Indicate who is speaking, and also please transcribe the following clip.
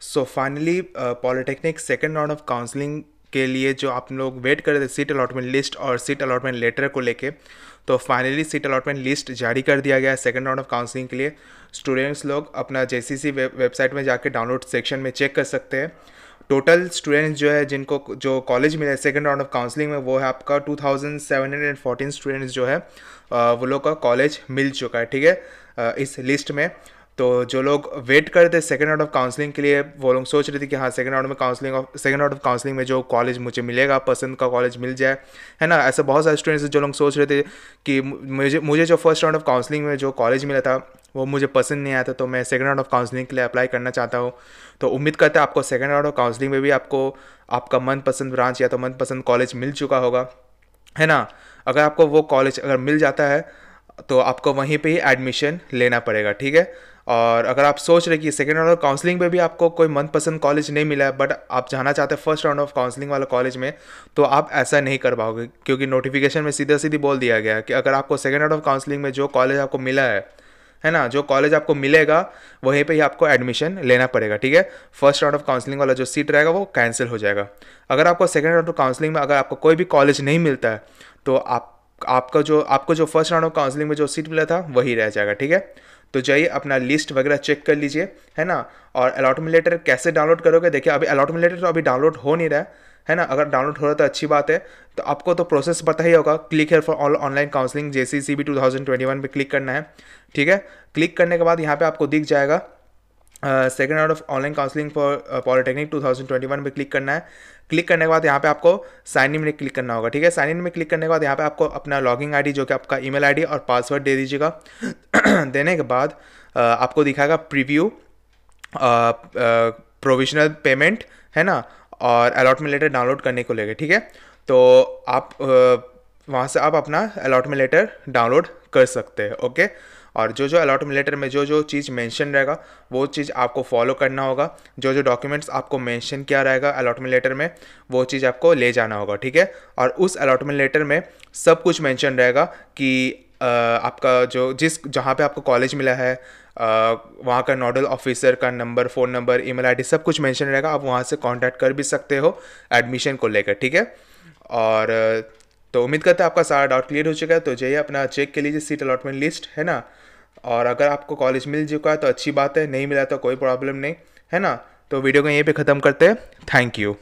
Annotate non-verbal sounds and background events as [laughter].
Speaker 1: so finally polytechnic second round of counselling के लिए जो आप लोग वेट कर रहे थे सीट अलॉटमेंट लिस्ट और सीट अलॉटमेंट लेटर को लेके तो फाइनली सीट अलॉटमेंट लिस्ट जारी कर दिया गया है सेकेंड राउंड ऑफ काउंसलिंग के लिए स्टूडेंट्स लोग अपना जे सी सी वेबसाइट में जाकर डाउनलोड सेक्शन में चेक कर सकते हैं टोटल स्टूडेंट्स जो है जिनको जो कॉलेज मिले सेकेंड राउंड ऑफ काउंसलिंग में वो है आपका two thousand seven hundred and fourteen students जो है uh, वो लोग का कॉलेज मिल चुका है ठीक है uh, इस लिस्ट में तो जो लोग वेट कर रहे थे सेकेंड राउंड ऑफ काउंसलिंग के लिए वो लोग सोच रहे थे कि हाँ सेकेंड राउंड में counselling of second round of counselling में जो कॉलेज मुझे मिलेगा पसंद का कॉलेज मिल जाए है ना ऐसे बहुत सारे स्टूडेंट्स जो लोग सोच रहे थे कि मुझे मुझे जो फर्स्ट राउंड ऑफ काउंसलिंग में जो कॉलेज मिला था वो मुझे पसंद नहीं आया था तो मैं सेकेंड राउंड ऑफ काउंसलिंग के लिए अप्लाई करना चाहता हूँ तो उम्मीद करते हैं आपको सेकेंड राउंड ऑफ काउंसलिंग में भी आपको आपका मनपसंद ब्रांच या तो मनपसंद कॉलेज मिल चुका होगा है ना अगर आपको वो कॉलेज अगर मिल जाता है तो आपको वहीं पे ही एडमिशन लेना पड़ेगा ठीक है और अगर आप सोच रहे कि सेकेंड राउंड ऑफ काउंसलिंग में भी आपको कोई मनपसंद कॉलेज नहीं मिला है बट आप जाना चाहते हैं फर्स्ट राउंड ऑफ काउंसलिंग वाला कॉलेज में तो आप ऐसा नहीं कर पाओगे क्योंकि नोटिफिकेशन में सीधा सीधी बोल दिया गया है कि अगर आपको सेकेंड राउंड ऑफ काउंसलिंग में जो कॉलेज आपको मिला है है ना जो कॉलेज आपको मिलेगा वहीं पे ही आपको एडमिशन लेना पड़ेगा ठीक है फर्स्ट राउंड ऑफ काउंसलिंग वाला जो सीट रहेगा वो कैंसिल हो जाएगा अगर आपको सेकेंड राउंड ऑफ काउंसलिंग में अगर आपको कोई भी कॉलेज नहीं मिलता है तो आप आपका जो आपको जो फर्स्ट राउंड ऑफ काउंसलिंग में जो सीट मिला था वही रह जाएगा ठीक है तो जाइए अपना लिस्ट वगैरह चेक कर लीजिए है ना और अलॉटमेंट लेटर कैसे डाउनलोड करोगे देखिए अभी अलॉटमेंट लेटर तो अभी डाउनलोड हो नहीं रहा है है ना अगर डाउनलोड हो रहा तो अच्छी बात है तो आपको तो प्रोसेस पता ही होगा click here for all online counselling J C C B two thousand twenty one पर क्लिक करना है ठीक है क्लिक करने के बाद यहाँ पे आपको दिख जाएगा second round of online counselling for polytechnic 2021 में क्लिक करना है क्लिक करने के बाद यहाँ पे आपको साइन इन में क्लिक करना होगा ठीक है साइन इन में क्लिक करने के बाद यहाँ पे आपको अपना लॉगिंग आईडी जो कि आपका ईमेल आईडी और पासवर्ड दे दीजिएगा [clears throat] देने के बाद आपको दिखाएगा प्रीव्यू प्रोविजनल पेमेंट है ना और अलॉटमेंट लेटर डाउनलोड करने को लेकर ठीक है तो आप वहाँ से आप अपना अलॉटमेंट लेटर डाउनलोड कर सकते हैं ओके और जो जो अलॉटमेंट लेटर में जो जो चीज़ मेंशन रहेगा वो चीज़ आपको फॉलो करना होगा जो जो डॉक्यूमेंट्स आपको मेंशन किया रहेगा अलॉटमेंट लेटर में वो चीज़ आपको ले जाना होगा ठीक है और उस अलॉटमेंट लेटर में सब कुछ मेंशन रहेगा कि आपका जो जिस जहाँ पे आपको कॉलेज मिला है वहाँ का नोडल ऑफिसर का number phone number email ID सब कुछ मेंशन रहेगा आप वहाँ से कांटेक्ट कर भी सकते हो एडमिशन को लेकर ठीक है और तो उम्मीद करते हैं आपका सारा डाउट क्लियर हो चुका है तो जाइए अपना चेक के लीजिए सीट अलॉटमेंट लिस्ट है ना और अगर आपको कॉलेज मिल चुका है तो अच्छी बात है नहीं मिला तो कोई प्रॉब्लम नहीं है ना तो वीडियो को यहीं पे ख़त्म करते हैं थैंक यू